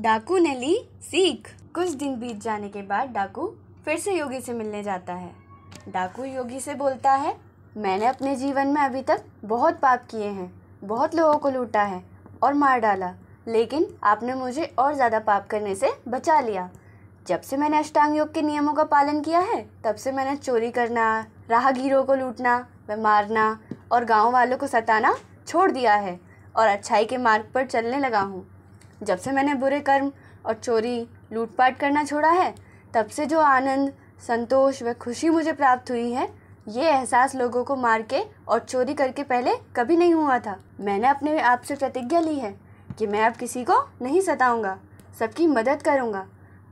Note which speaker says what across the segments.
Speaker 1: डाकू ने ली सीख कुछ दिन बीत जाने के बाद डाकू फिर से योगी से मिलने जाता है डाकू योगी से बोलता है मैंने अपने जीवन में अभी तक बहुत पाप किए हैं बहुत लोगों को लूटा है और मार डाला लेकिन आपने मुझे और ज़्यादा पाप करने से बचा लिया जब से मैंने अष्टांग योग के नियमों का पालन किया है तब से मैंने चोरी करना राहगीरों को लूटना व मारना और गांव वालों को सताना छोड़ दिया है और अच्छाई के मार्ग पर चलने लगा हूँ जब से मैंने बुरे कर्म और चोरी लूटपाट करना छोड़ा है तब से जो आनंद संतोष व खुशी मुझे प्राप्त हुई है ये एहसास लोगों को मार के और चोरी करके पहले कभी नहीं हुआ था मैंने अपने आप से प्रतिज्ञा ली है कि मैं अब किसी को नहीं सताऊंगा सबकी मदद करूंगा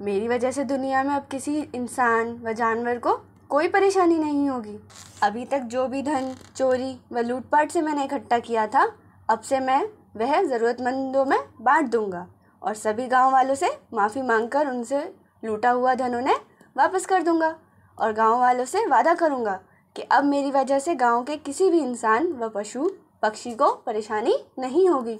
Speaker 1: मेरी वजह से दुनिया में अब किसी इंसान व जानवर को कोई परेशानी नहीं होगी अभी तक जो भी धन चोरी व लूटपाट से मैंने इकट्ठा किया था अब से मैं वह ज़रूरतमंदों में बांट दूंगा और सभी गांव वालों से माफ़ी मांगकर उनसे लूटा हुआ धन उन्हें वापस कर दूंगा और गांव वालों से वादा करूंगा कि अब मेरी वजह से गांव के किसी भी इंसान व पशु पक्षी को परेशानी नहीं होगी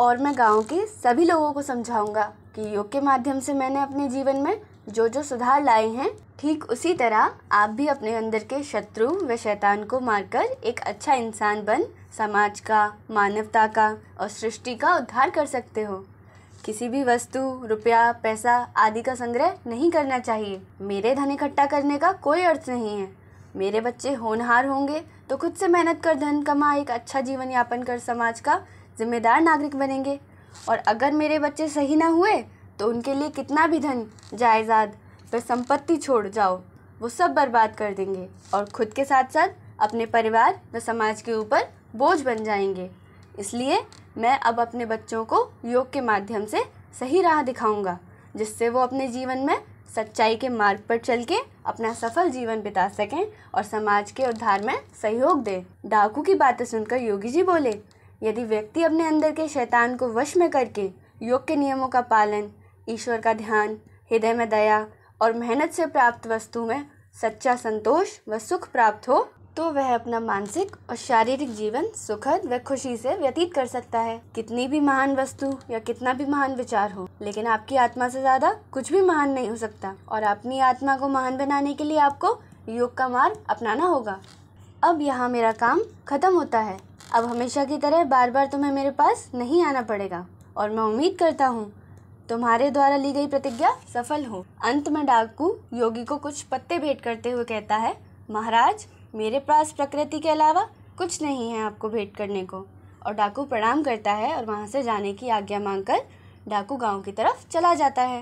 Speaker 1: और मैं गांव के सभी लोगों को समझाऊंगा कि योग के माध्यम से मैंने अपने जीवन में जो जो सुधार लाए हैं ठीक उसी तरह आप भी अपने अंदर के शत्रु व शैतान को मारकर एक अच्छा इंसान बन समाज का मानवता का और सृष्टि का उद्धार कर सकते हो किसी भी वस्तु रुपया पैसा आदि का संग्रह नहीं करना चाहिए मेरे धन इकट्ठा करने का कोई अर्थ नहीं है मेरे बच्चे होनहार होंगे तो खुद से मेहनत कर धन कमा एक अच्छा जीवन यापन कर समाज का जिम्मेदार नागरिक बनेंगे और अगर मेरे बच्चे सही ना हुए तो उनके लिए कितना भी धन जायदाद पर संपत्ति छोड़ जाओ वो सब बर्बाद कर देंगे और खुद के साथ साथ अपने परिवार व समाज के ऊपर बोझ बन जाएंगे इसलिए मैं अब अपने बच्चों को योग के माध्यम से सही राह दिखाऊंगा जिससे वो अपने जीवन में सच्चाई के मार्ग पर चल के अपना सफल जीवन बिता सकें और समाज के उद्धार में सहयोग दें डाकू की बातें सुनकर योगी जी बोले यदि व्यक्ति अपने अंदर के शैतान को वश में करके योग के नियमों का पालन ईश्वर का ध्यान हृदय में दया और मेहनत से प्राप्त वस्तु में सच्चा संतोष व सुख प्राप्त हो तो वह अपना मानसिक और शारीरिक जीवन सुखद व खुशी से व्यतीत कर सकता है कितनी भी महान वस्तु या कितना भी महान विचार हो लेकिन आपकी आत्मा से ज्यादा कुछ भी महान नहीं हो सकता और अपनी आत्मा को महान बनाने के लिए आपको योग का मार्ग अपनाना होगा अब यहाँ मेरा काम खत्म होता है अब हमेशा की तरह बार बार तुम्हें मेरे पास नहीं आना पड़ेगा और मैं उम्मीद करता हूँ तुम्हारे द्वारा ली गई प्रतिज्ञा सफल हो अंत में डाकू योगी को कुछ पत्ते भेंट करते हुए कहता है महाराज मेरे पास प्रकृति के अलावा कुछ नहीं है आपको भेंट करने को और डाकू प्रणाम करता है और वहाँ से जाने की आज्ञा मांगकर डाकू गांव की तरफ चला जाता है